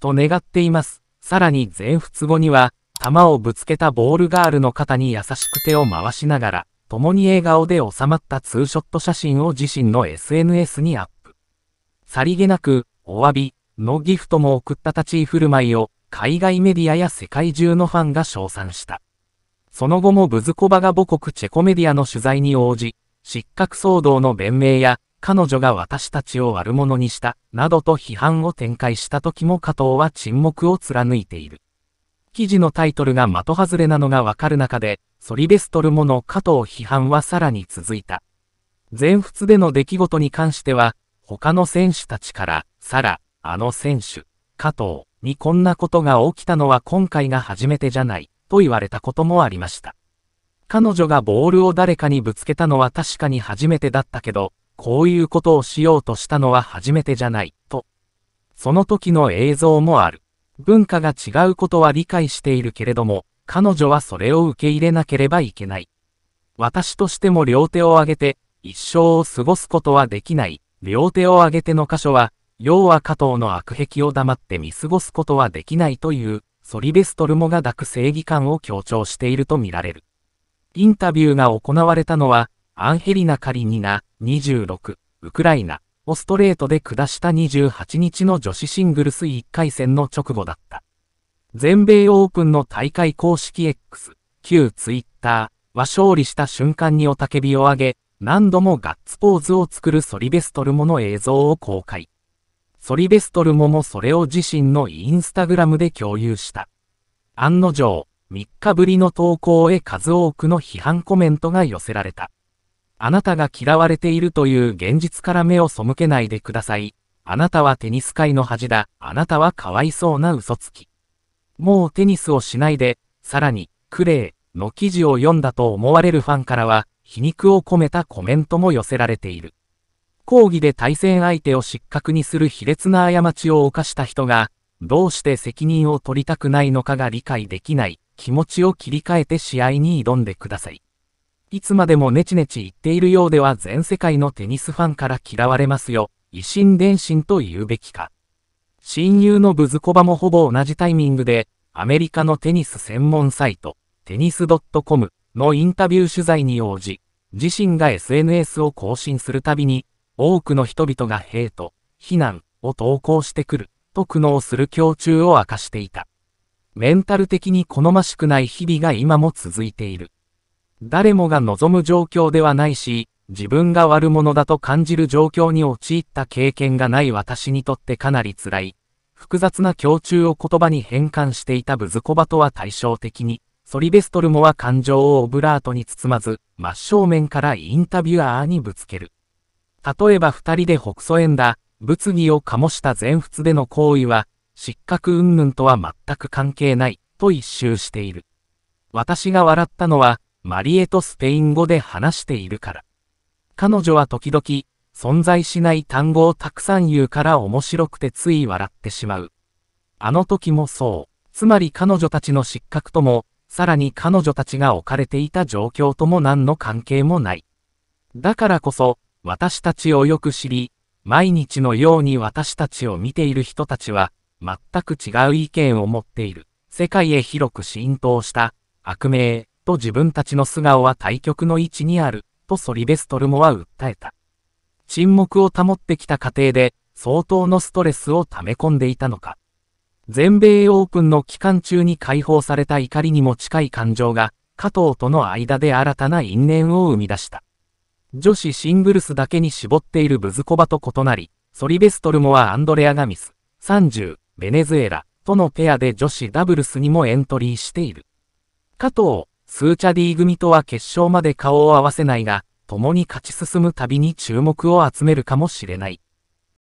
と願っています。さらに全仏後には、球をぶつけたボールガールの肩に優しく手を回しながら、共に笑顔で収まったツーショット写真を自身の SNS にアップ。さりげなく、お詫び、のギフトも送った立ち居振る舞いを、海外メディアや世界中のファンが称賛した。その後もブズコバが母国チェコメディアの取材に応じ、失格騒動の弁明や、彼女が私たちを悪者にした、などと批判を展開した時も加藤は沈黙を貫いている。記事のタイトルが的外れなのがわかる中で、ソリベストルもの加藤批判はさらに続いた。全仏での出来事に関しては、他の選手たちから、サラ、あの選手、加藤にこんなことが起きたのは今回が初めてじゃない、と言われたこともありました。彼女がボールを誰かにぶつけたのは確かに初めてだったけど、こういうことをしようとしたのは初めてじゃない、と。その時の映像もある。文化が違うことは理解しているけれども、彼女はそれを受け入れなければいけない。私としても両手を挙げて、一生を過ごすことはできない。両手を挙げての箇所は、要は加藤の悪癖を黙って見過ごすことはできないという、ソリベストルモが抱く正義感を強調しているとみられる。インタビューが行われたのは、アンヘリナ・カリニナ、26、ウクライナをストレートで下した28日の女子シングルス1回戦の直後だった。全米オープンの大会公式 X、旧 Twitter は勝利した瞬間に雄たけびを上げ、何度もガッツポーズを作るソリベストルモの映像を公開。ソリベストルモもそれを自身のインスタグラムで共有した。案の定、3日ぶりの投稿へ数多くの批判コメントが寄せられた。あなたが嫌われているという現実から目を背けないでください。あなたはテニス界の恥だ。あなたはかわいそうな嘘つき。もうテニスをしないで、さらに、クレーの記事を読んだと思われるファンからは、皮肉を込めたコメントも寄せられている。講義で対戦相手を失格にする卑劣な過ちを犯した人が、どうして責任を取りたくないのかが理解できない、気持ちを切り替えて試合に挑んでください。いつまでもネチネチ言っているようでは全世界のテニスファンから嫌われますよ。維新伝心と言うべきか。親友のブズコバもほぼ同じタイミングで、アメリカのテニス専門サイト、テニス .com のインタビュー取材に応じ、自身が SNS を更新するたびに、多くの人々がヘイト、非難を投稿してくる、と苦悩する胸中を明かしていた。メンタル的に好ましくない日々が今も続いている。誰もが望む状況ではないし、自分が悪者だと感じる状況に陥った経験がない私にとってかなり辛い。複雑な胸中を言葉に変換していたブズコバとは対照的に、ソリベストルモは感情をオブラートに包まず、真正面からインタビュアーにぶつける。例えば二人で北曽縁だ、物議を醸した全仏での行為は、失格云々とは全く関係ない、と一周している。私が笑ったのは、マリエとスペイン語で話しているから。彼女は時々、存在しない単語をたくさん言うから面白くてつい笑ってしまう。あの時もそう。つまり彼女たちの失格とも、さらに彼女たちが置かれていた状況とも何の関係もない。だからこそ、私たちをよく知り、毎日のように私たちを見ている人たちは、全く違う意見を持っている。世界へ広く浸透した、悪名、と自分たちの素顔は対極の位置にある、とソリベストルモは訴えた。沈黙を保ってきた過程で、相当のストレスを溜め込んでいたのか。全米オープンの期間中に解放された怒りにも近い感情が、加藤との間で新たな因縁を生み出した。女子シングルスだけに絞っているブズコバと異なり、ソリベストルモはアンドレア・ガミス、30、ベネズエラ、とのペアで女子ダブルスにもエントリーしている。加藤、スーチャディ組とは決勝まで顔を合わせないが、共に勝ち進む旅に注目を集めるかもしれない。